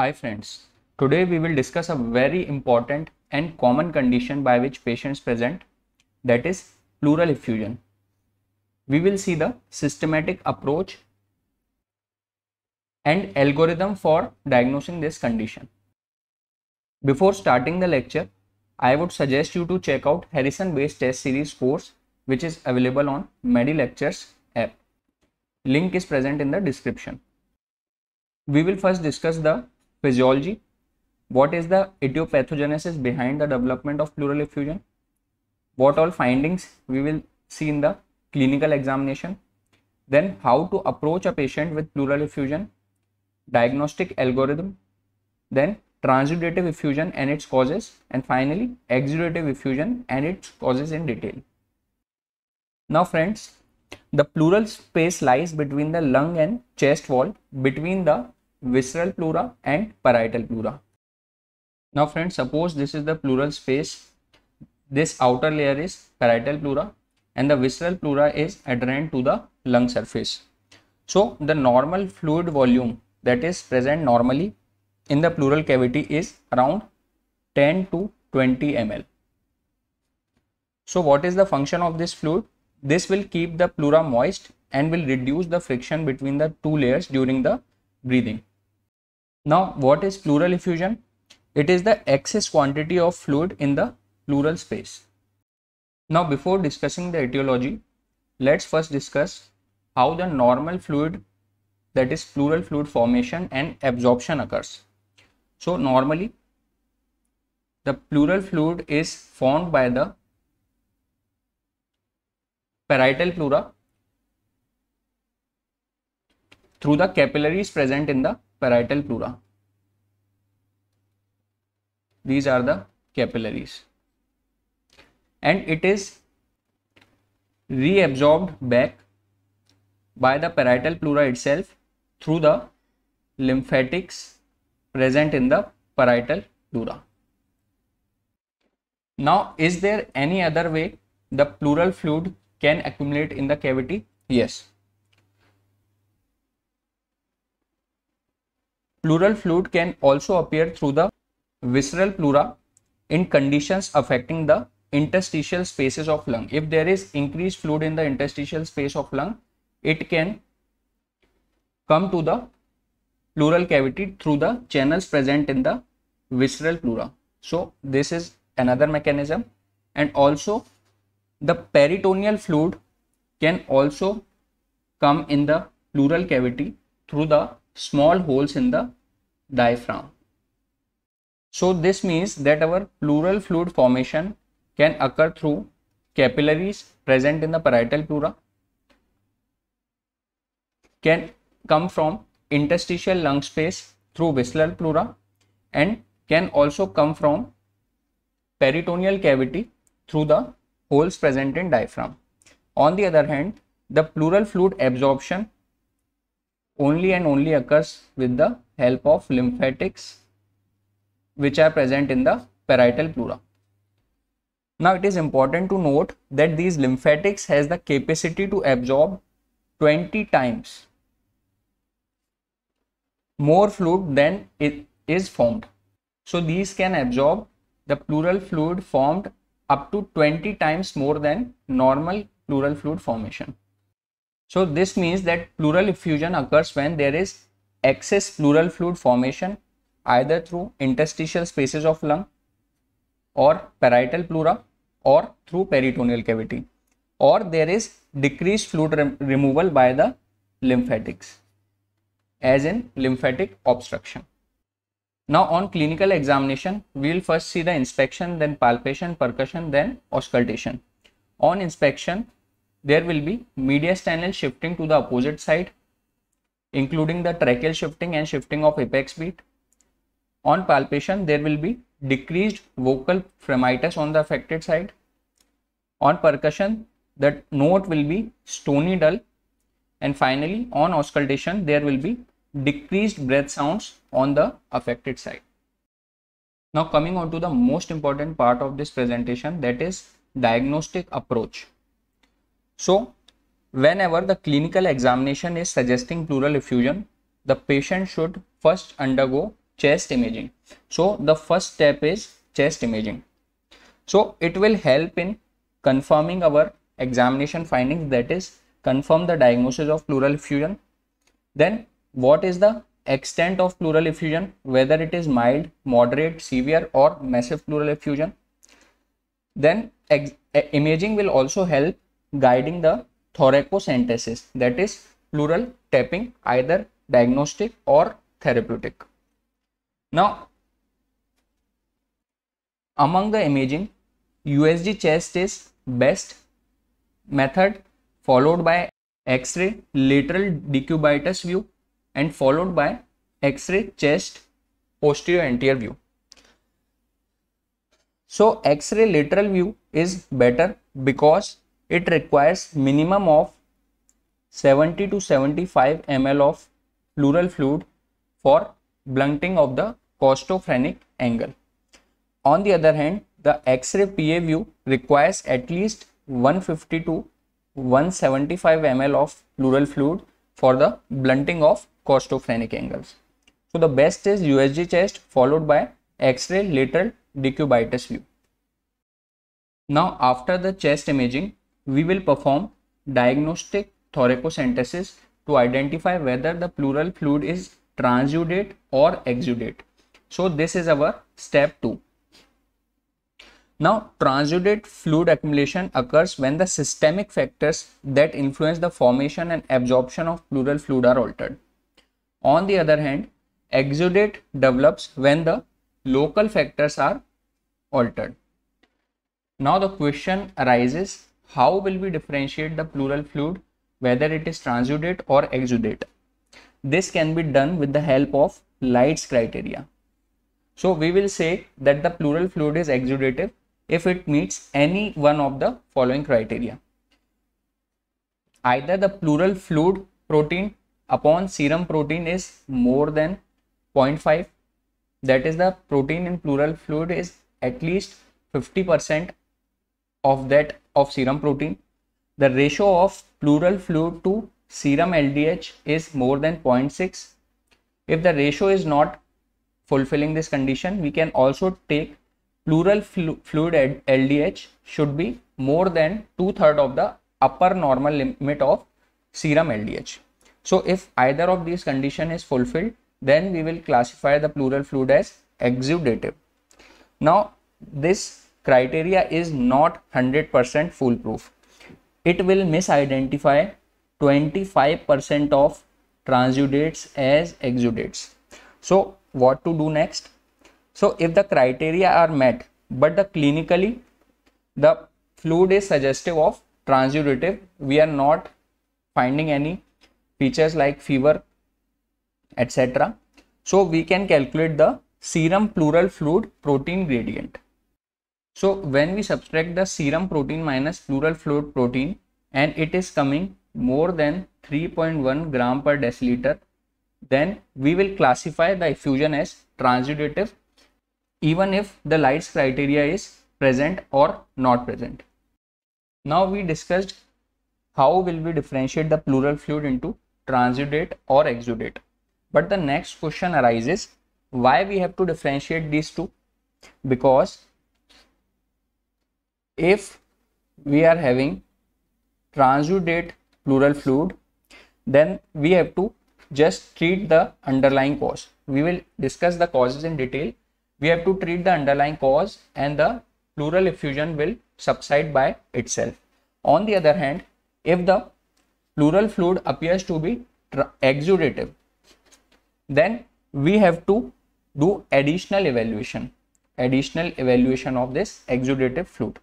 Hi friends, today we will discuss a very important and common condition by which patients present that is pleural effusion. We will see the systematic approach and algorithm for diagnosing this condition. Before starting the lecture, I would suggest you to check out Harrison based test series course which is available on MediLectures app. Link is present in the description. We will first discuss the Physiology. What is the etiopathogenesis behind the development of pleural effusion? What all findings we will see in the clinical examination. Then how to approach a patient with pleural effusion. Diagnostic algorithm. Then transudative effusion and its causes. And finally exudative effusion and its causes in detail. Now friends, the pleural space lies between the lung and chest wall between the visceral pleura and parietal pleura. Now friends, suppose this is the pleural space. This outer layer is parietal pleura and the visceral pleura is adherent to the lung surface. So the normal fluid volume that is present normally in the pleural cavity is around 10 to 20 ml. So what is the function of this fluid? This will keep the pleura moist and will reduce the friction between the two layers during the breathing. Now, what is pleural effusion? It is the excess quantity of fluid in the pleural space. Now, before discussing the etiology, let's first discuss how the normal fluid that is pleural fluid formation and absorption occurs. So, normally the pleural fluid is formed by the parietal pleura through the capillaries present in the parietal pleura. These are the capillaries. And it is reabsorbed back by the parietal pleura itself through the lymphatics present in the parietal pleura. Now, is there any other way the pleural fluid can accumulate in the cavity? Yes. Pleural fluid can also appear through the visceral pleura in conditions affecting the interstitial spaces of lung. If there is increased fluid in the interstitial space of lung, it can come to the pleural cavity through the channels present in the visceral pleura. So this is another mechanism and also the peritoneal fluid can also come in the pleural cavity through the small holes in the diaphragm. So this means that our pleural fluid formation can occur through capillaries present in the parietal pleura, can come from interstitial lung space through visceral pleura and can also come from peritoneal cavity through the holes present in diaphragm. On the other hand, the pleural fluid absorption only and only occurs with the help of lymphatics which are present in the parietal pleura. Now it is important to note that these lymphatics has the capacity to absorb 20 times more fluid than it is formed. So these can absorb the pleural fluid formed up to 20 times more than normal pleural fluid formation. So this means that pleural effusion occurs when there is excess pleural fluid formation either through interstitial spaces of lung or parietal pleura or through peritoneal cavity or there is decreased fluid rem removal by the lymphatics as in lymphatic obstruction. Now on clinical examination, we will first see the inspection, then palpation, percussion, then auscultation. On inspection, there will be mediastinal channel shifting to the opposite side including the tracheal shifting and shifting of apex beat. On palpation, there will be decreased vocal fremitus on the affected side. On percussion, that note will be stony dull. And finally, on auscultation, there will be decreased breath sounds on the affected side. Now coming on to the most important part of this presentation that is diagnostic approach. So, whenever the clinical examination is suggesting pleural effusion, the patient should first undergo chest imaging. So, the first step is chest imaging. So, it will help in confirming our examination findings that is confirm the diagnosis of pleural effusion. Then what is the extent of pleural effusion whether it is mild, moderate, severe or massive pleural effusion. Then imaging will also help guiding the thoracocentesis that is pleural tapping either diagnostic or therapeutic. Now among the imaging USG chest is best method followed by X-ray lateral decubitus view and followed by X-ray chest posterior anterior view. So X-ray lateral view is better because it requires minimum of 70 to 75 ml of pleural fluid for blunting of the costophrenic angle. On the other hand, the X-ray PA view requires at least 150 to 175 ml of pleural fluid for the blunting of costophrenic angles. So the best is USG chest followed by X-ray lateral decubitus view. Now after the chest imaging, we will perform diagnostic thoracocentesis to identify whether the pleural fluid is transudate or exudate. So this is our step 2. Now transudate fluid accumulation occurs when the systemic factors that influence the formation and absorption of pleural fluid are altered. On the other hand, exudate develops when the local factors are altered. Now the question arises how will we differentiate the pleural fluid whether it is transudate or exudate this can be done with the help of lights criteria so we will say that the pleural fluid is exudative if it meets any one of the following criteria either the pleural fluid protein upon serum protein is more than 0.5 that is the protein in pleural fluid is at least 50% of that of serum protein, the ratio of pleural fluid to serum LDH is more than 0.6. If the ratio is not fulfilling this condition, we can also take pleural flu fluid LDH should be more than two third of the upper normal limit of serum LDH. So if either of these condition is fulfilled, then we will classify the pleural fluid as exudative. Now this criteria is not 100% foolproof. It will misidentify 25% of transudates as exudates. So what to do next? So if the criteria are met, but the clinically the fluid is suggestive of transudative, we are not finding any features like fever, etc. So we can calculate the serum pleural fluid protein gradient. So when we subtract the serum protein minus plural fluid protein and it is coming more than 3.1 gram per deciliter, then we will classify the effusion as transudative even if the lights criteria is present or not present. Now we discussed how will we differentiate the plural fluid into transudate or exudate. But the next question arises why we have to differentiate these two? Because if we are having transudate pleural fluid then we have to just treat the underlying cause we will discuss the causes in detail we have to treat the underlying cause and the pleural effusion will subside by itself on the other hand if the pleural fluid appears to be exudative then we have to do additional evaluation additional evaluation of this exudative fluid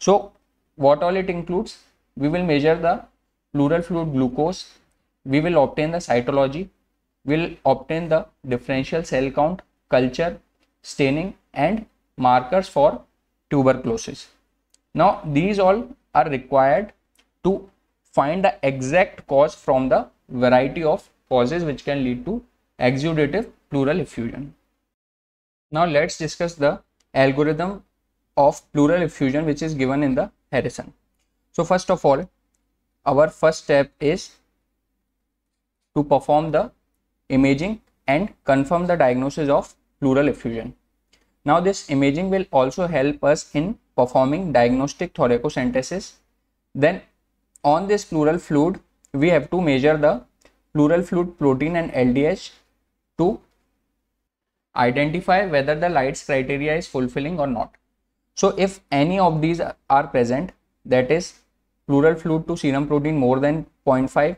so what all it includes? We will measure the pleural fluid glucose. We will obtain the cytology. We'll obtain the differential cell count, culture, staining and markers for tuberculosis. Now these all are required to find the exact cause from the variety of causes which can lead to exudative pleural effusion. Now let's discuss the algorithm of pleural effusion which is given in the Harrison. So first of all, our first step is to perform the imaging and confirm the diagnosis of pleural effusion. Now this imaging will also help us in performing diagnostic thoracocentesis. Then on this pleural fluid, we have to measure the pleural fluid protein and LDH to identify whether the lights criteria is fulfilling or not. So if any of these are present, that is pleural fluid to serum protein more than 0.5,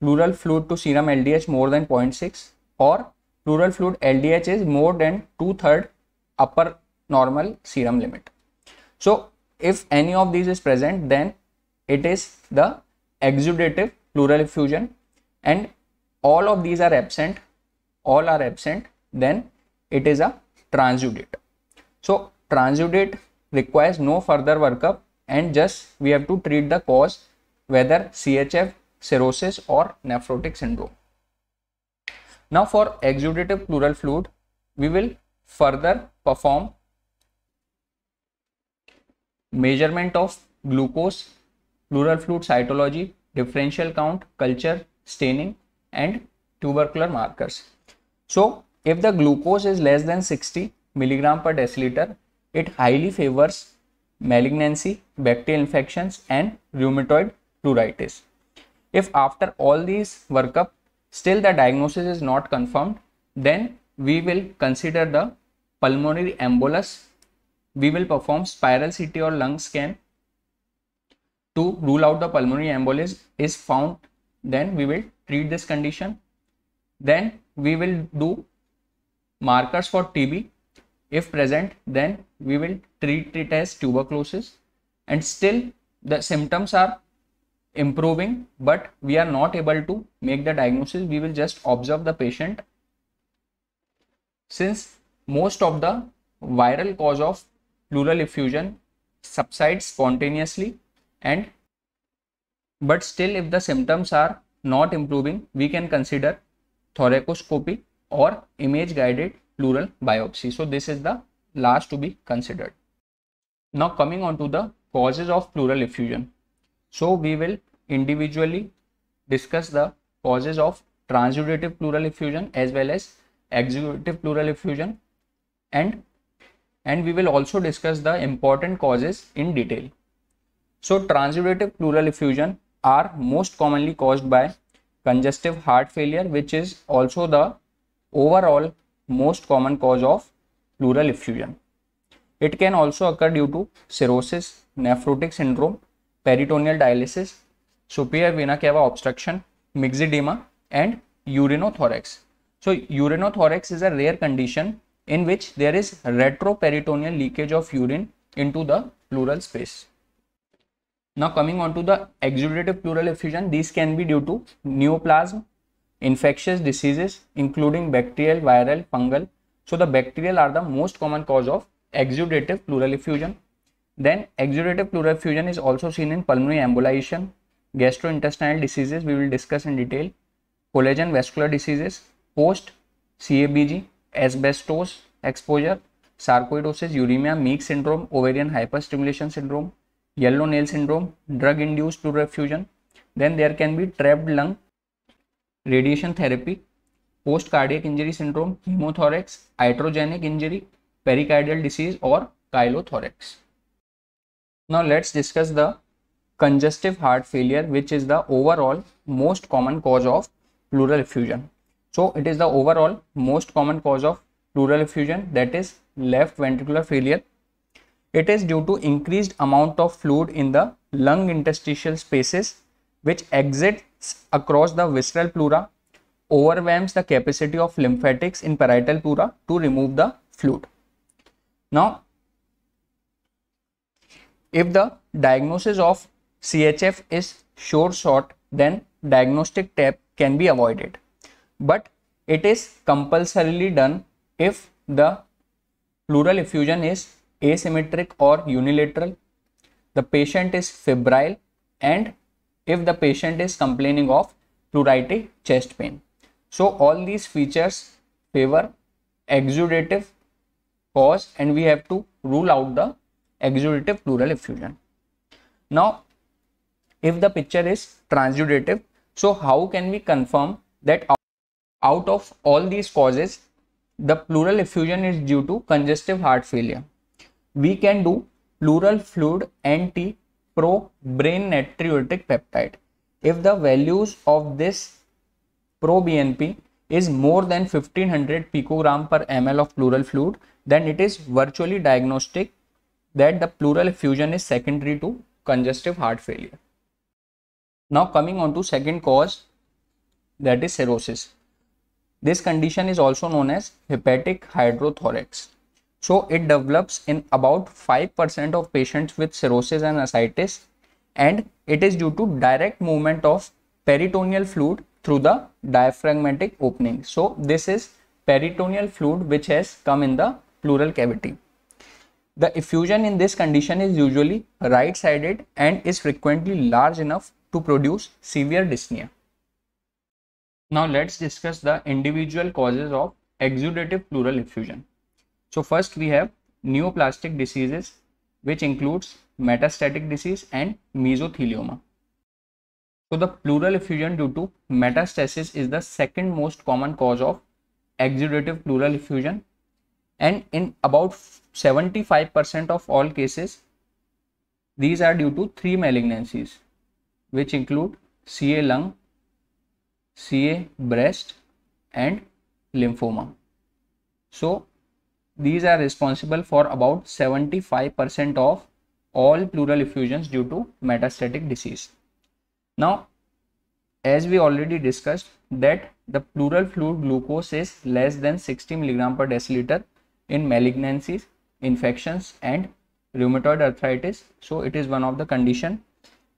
pleural fluid to serum LDH more than 0.6 or pleural fluid LDH is more than two-third upper normal serum limit. So if any of these is present, then it is the exudative pleural effusion and all of these are absent, all are absent, then it is a transudate. So transudate requires no further workup and just we have to treat the cause whether CHF, cirrhosis or nephrotic syndrome. Now for exudative pleural fluid, we will further perform measurement of glucose, pleural fluid cytology, differential count, culture, staining and tubercular markers. So if the glucose is less than 60 milligram per deciliter it highly favors malignancy, bacterial infections and rheumatoid pleuritis. If after all these workup still the diagnosis is not confirmed, then we will consider the pulmonary embolus. We will perform spiral CT or lung scan to rule out the pulmonary embolus is found. Then we will treat this condition. Then we will do markers for TB if present, then we will treat it as tuberculosis and still the symptoms are improving but we are not able to make the diagnosis. We will just observe the patient. Since most of the viral cause of pleural effusion subsides spontaneously and but still if the symptoms are not improving we can consider thoracoscopy or image guided pleural biopsy. So this is the last to be considered. Now coming on to the causes of pleural effusion. So we will individually discuss the causes of transudative pleural effusion as well as exudative pleural effusion and and we will also discuss the important causes in detail. So transudative pleural effusion are most commonly caused by congestive heart failure which is also the overall most common cause of pleural effusion. It can also occur due to cirrhosis, nephrotic syndrome, peritoneal dialysis, superior vena cava obstruction, myxedema and urinothorax. So urinothorax is a rare condition in which there is retroperitoneal leakage of urine into the pleural space. Now coming on to the exudative pleural effusion, these can be due to neoplasm, infectious diseases including bacterial, viral, fungal. So the bacterial are the most common cause of exudative pleural effusion. Then exudative pleural effusion is also seen in pulmonary embolization, gastrointestinal diseases we will discuss in detail, collagen vascular diseases, post CABG, asbestos exposure, sarcoidosis, uremia, Meek syndrome, ovarian hyperstimulation syndrome, yellow nail syndrome, drug induced pleural effusion. Then there can be trapped lung radiation therapy, post cardiac injury syndrome, hemothorax, iatrogenic injury, pericardial disease, or chylothorax. Now let's discuss the congestive heart failure, which is the overall most common cause of pleural effusion. So it is the overall most common cause of pleural effusion that is left ventricular failure. It is due to increased amount of fluid in the lung interstitial spaces which exit across the visceral pleura overwhelms the capacity of lymphatics in parietal pleura to remove the fluid. Now, if the diagnosis of CHF is sure shot, then diagnostic tap can be avoided. But it is compulsorily done if the pleural effusion is asymmetric or unilateral, the patient is febrile and if the patient is complaining of pleuritic chest pain. So all these features favor exudative cause and we have to rule out the exudative pleural effusion. Now if the picture is transudative, so how can we confirm that out of all these causes the pleural effusion is due to congestive heart failure? We can do pleural fluid NT pro-brain-natriuretic peptide. If the values of this pro-BNP is more than 1500 picogram per ml of pleural fluid, then it is virtually diagnostic that the pleural effusion is secondary to congestive heart failure. Now coming on to second cause that is cirrhosis. This condition is also known as hepatic hydrothorax. So it develops in about 5% of patients with cirrhosis and ascites and it is due to direct movement of peritoneal fluid through the diaphragmatic opening. So this is peritoneal fluid which has come in the pleural cavity. The effusion in this condition is usually right-sided and is frequently large enough to produce severe dyspnea. Now let's discuss the individual causes of exudative pleural effusion. So first we have neoplastic diseases which includes metastatic disease and mesothelioma. So the pleural effusion due to metastasis is the second most common cause of exudative pleural effusion and in about 75% of all cases these are due to three malignancies which include CA lung, CA breast and lymphoma. So these are responsible for about 75% of all pleural effusions due to metastatic disease. Now, as we already discussed that the pleural fluid glucose is less than 60 mg per deciliter in malignancies, infections and rheumatoid arthritis. So it is one of the condition.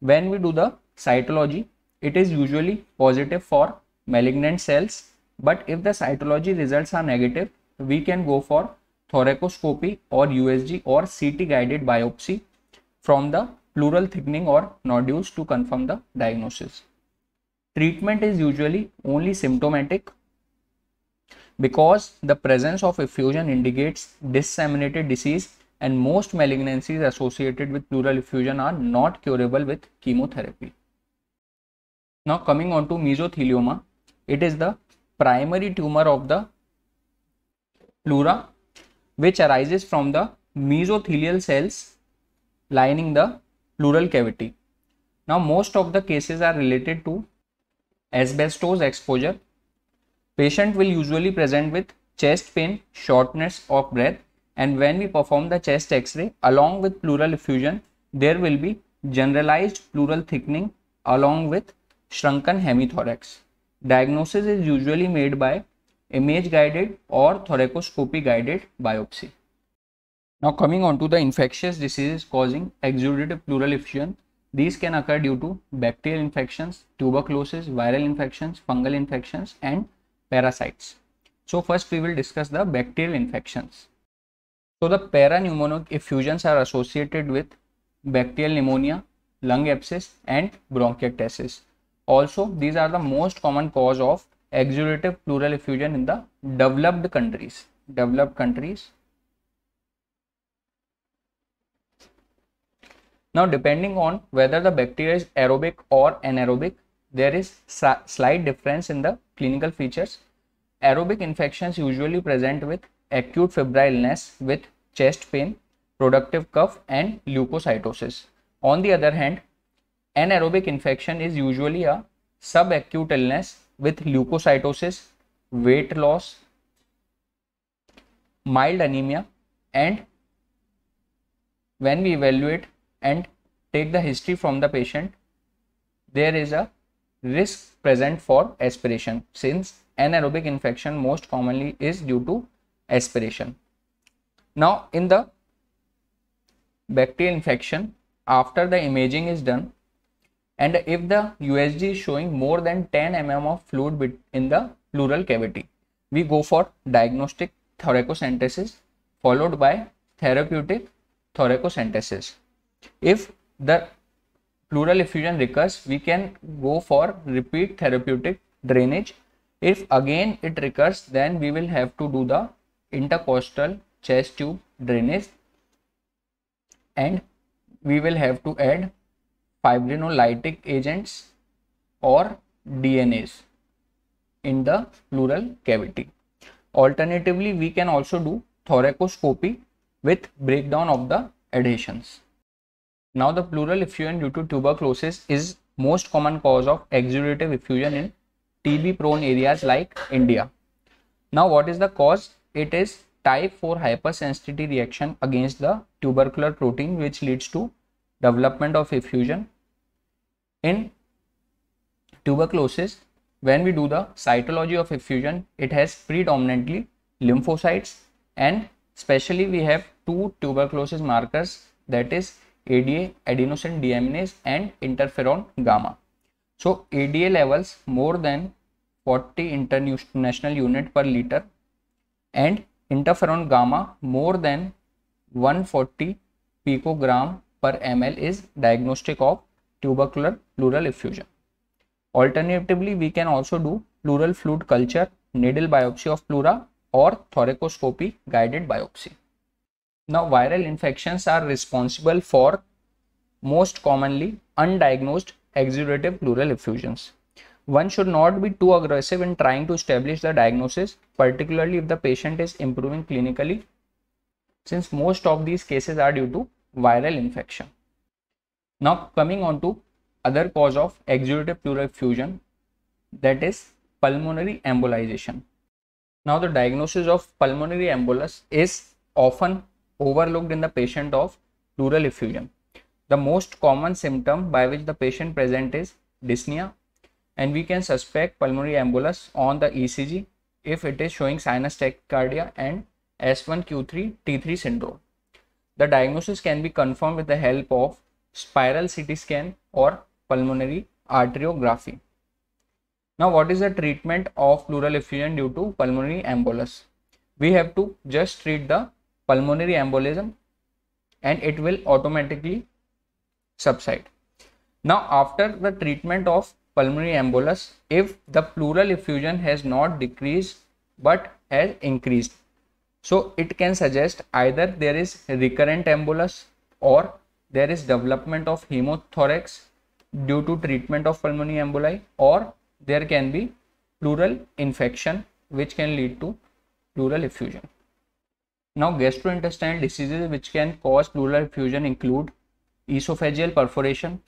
When we do the cytology, it is usually positive for malignant cells. But if the cytology results are negative, we can go for thoracoscopy or USG or CT guided biopsy from the pleural thickening or nodules to confirm the diagnosis. Treatment is usually only symptomatic because the presence of effusion indicates disseminated disease and most malignancies associated with pleural effusion are not curable with chemotherapy. Now coming on to mesothelioma, it is the primary tumor of the pleura which arises from the mesothelial cells lining the pleural cavity. Now, most of the cases are related to asbestos exposure. Patient will usually present with chest pain, shortness of breath and when we perform the chest x-ray along with pleural effusion, there will be generalized pleural thickening along with shrunken hemithorax. Diagnosis is usually made by image guided or thoracoscopy guided biopsy. Now coming on to the infectious diseases causing exudative pleural effusion. These can occur due to bacterial infections, tuberculosis, viral infections, fungal infections and parasites. So first we will discuss the bacterial infections. So the paraneumonic effusions are associated with bacterial pneumonia, lung abscess and bronchiectasis. Also these are the most common cause of exudative pleural effusion in the developed countries developed countries now depending on whether the bacteria is aerobic or anaerobic there is slight difference in the clinical features aerobic infections usually present with acute febrileness with chest pain productive cough and leukocytosis on the other hand anaerobic infection is usually a subacute illness with leukocytosis, weight loss, mild anemia and when we evaluate and take the history from the patient there is a risk present for aspiration since anaerobic infection most commonly is due to aspiration. Now in the bacterial infection after the imaging is done and if the USG is showing more than 10 mm of fluid in the pleural cavity. We go for diagnostic thoracocentesis followed by therapeutic thoracocentesis. If the pleural effusion recurs, we can go for repeat therapeutic drainage. If again it recurs, then we will have to do the intercostal chest tube drainage and we will have to add fibrinolytic agents or DNAs in the pleural cavity. Alternatively, we can also do thoracoscopy with breakdown of the adhesions. Now the pleural effusion due to tuberculosis is most common cause of exudative effusion in TB prone areas like India. Now what is the cause? It is type 4 hypersensitivity reaction against the tubercular protein which leads to development of effusion in tuberculosis, when we do the cytology of effusion, it has predominantly lymphocytes and specially we have two tuberculosis markers that is ADA adenosine deaminase and interferon gamma. So ADA levels more than 40 international unit per liter and interferon gamma more than 140 picogram per ml is diagnostic of tubercular pleural effusion. Alternatively, we can also do pleural fluid culture, needle biopsy of pleura or thoracoscopy guided biopsy. Now, viral infections are responsible for most commonly undiagnosed exudative pleural effusions. One should not be too aggressive in trying to establish the diagnosis, particularly if the patient is improving clinically, since most of these cases are due to viral infection. Now coming on to other cause of exudative pleural effusion that is pulmonary embolization. Now the diagnosis of pulmonary embolus is often overlooked in the patient of pleural effusion. The most common symptom by which the patient present is dyspnea and we can suspect pulmonary embolus on the ECG if it is showing sinus tachycardia and S1Q3 T3 syndrome. The diagnosis can be confirmed with the help of spiral CT scan और pulmonary arteriography now what is the treatment of pleural effusion due to pulmonary embolus we have to just treat the pulmonary embolism and it will automatically subside now after the treatment of pulmonary embolus if the pleural effusion has not decrease but has increase so it can suggest either there is recurrent embolus or there is development of hemothorax due to treatment of pulmonary emboli or there can be pleural infection which can lead to pleural effusion. Now gastrointestinal diseases which can cause pleural effusion include esophageal perforation,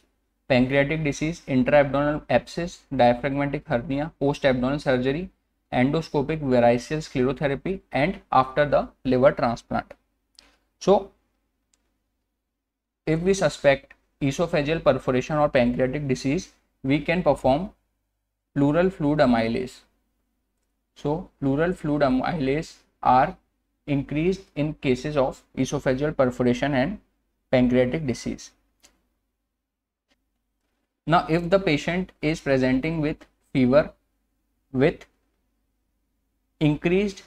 pancreatic disease, intra-abdominal abscess, diaphragmatic hernia, post-abdominal surgery, endoscopic variceal sclerotherapy and after the liver transplant. So if we suspect esophageal perforation or pancreatic disease, we can perform pleural fluid amylase. So, pleural fluid amylase are increased in cases of esophageal perforation and pancreatic disease. Now, if the patient is presenting with fever with increased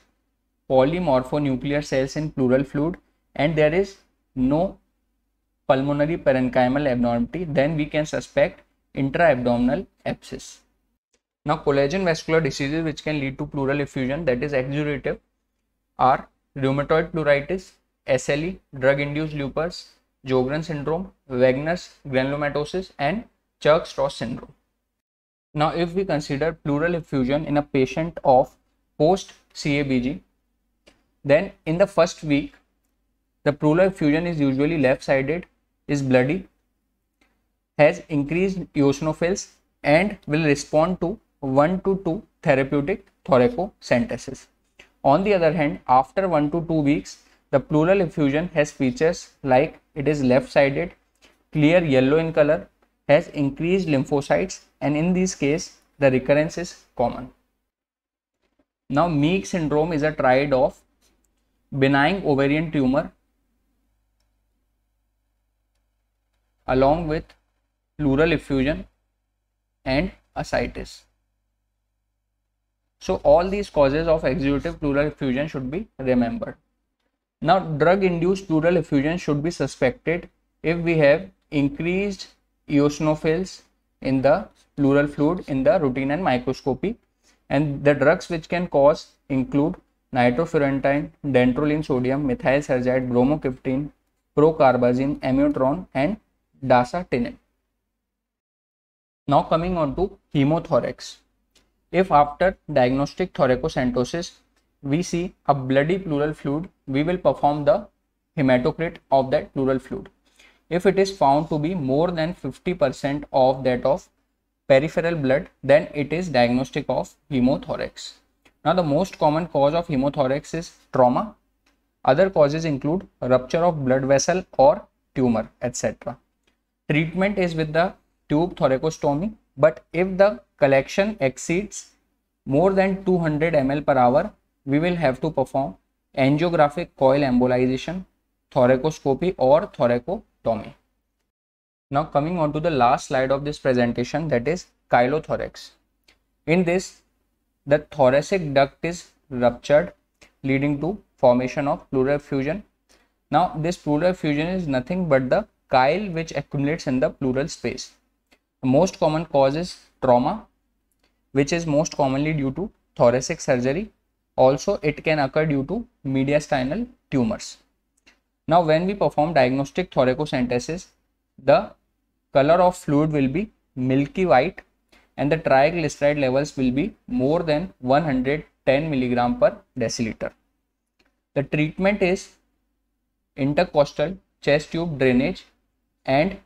polymorphonuclear cells in pleural fluid and there is no pulmonary parenchymal abnormality, then we can suspect intra-abdominal abscess. Now, collagen vascular diseases which can lead to pleural effusion that is exudative are rheumatoid pleuritis, SLE, drug-induced lupus, Sjogren syndrome, Wagner's granulomatosis and churg strauss syndrome. Now, if we consider pleural effusion in a patient of post-CABG, then in the first week, the pleural effusion is usually left-sided is bloody, has increased eosinophils and will respond to 1 to 2 therapeutic thoracocentesis. On the other hand, after 1 to 2 weeks, the pleural effusion has features like it is left-sided, clear yellow in color, has increased lymphocytes and in this case, the recurrence is common. Now, Meek syndrome is a triad of benign ovarian tumor along with pleural effusion and ascites. So all these causes of exudative pleural effusion should be remembered. Now drug induced pleural effusion should be suspected if we have increased eosinophils in the pleural fluid in the routine and microscopy and the drugs which can cause include nitrofurantoin, dantrolene sodium, methylsergide, bromocriptine, procarbazine, amiotrone and dasatinib. Now coming on to hemothorax. If after diagnostic thoracocentosis we see a bloody pleural fluid, we will perform the hematocrit of that pleural fluid. If it is found to be more than 50% of that of peripheral blood, then it is diagnostic of hemothorax. Now the most common cause of hemothorax is trauma. Other causes include rupture of blood vessel or tumor, etc treatment is with the tube thoracostomy but if the collection exceeds more than 200 ml per hour we will have to perform angiographic coil embolization thoracoscopy or thoracotomy now coming on to the last slide of this presentation that is chylothorax in this the thoracic duct is ruptured leading to formation of pleural effusion now this pleural effusion is nothing but the chyle which accumulates in the pleural space. The most common cause is trauma which is most commonly due to thoracic surgery. Also it can occur due to mediastinal tumors. Now when we perform diagnostic thoracocentesis the color of fluid will be milky white and the triglyceride levels will be more than 110 milligram per deciliter. The treatment is intercostal chest tube drainage and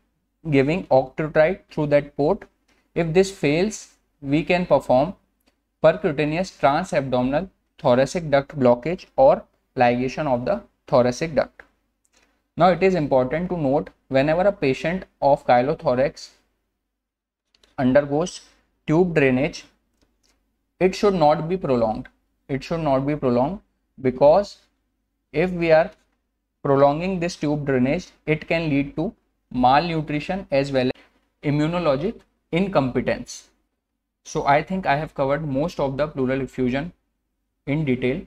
giving octreotide through that port. If this fails, we can perform percutaneous transabdominal thoracic duct blockage or ligation of the thoracic duct. Now it is important to note whenever a patient of chylothorax undergoes tube drainage, it should not be prolonged. It should not be prolonged because if we are prolonging this tube drainage, it can lead to malnutrition as well as immunologic incompetence. So I think I have covered most of the pleural effusion in detail.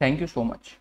Thank you so much.